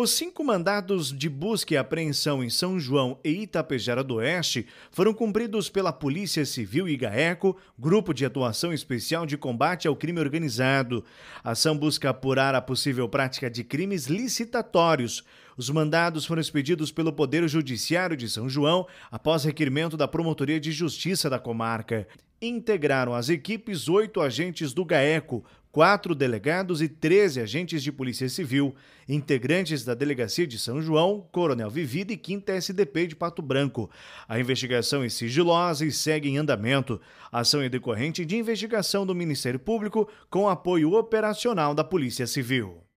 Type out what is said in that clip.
Os cinco mandados de busca e apreensão em São João e Itapejara do Oeste foram cumpridos pela Polícia Civil e GAECO, Grupo de Atuação Especial de Combate ao Crime Organizado. A ação busca apurar a possível prática de crimes licitatórios. Os mandados foram expedidos pelo Poder Judiciário de São João após requerimento da Promotoria de Justiça da comarca integraram as equipes oito agentes do GAECO, quatro delegados e 13 agentes de Polícia Civil, integrantes da Delegacia de São João, Coronel Vivida e Quinta SDP de Pato Branco. A investigação é sigilosa e segue em andamento. A ação é decorrente de investigação do Ministério Público com apoio operacional da Polícia Civil.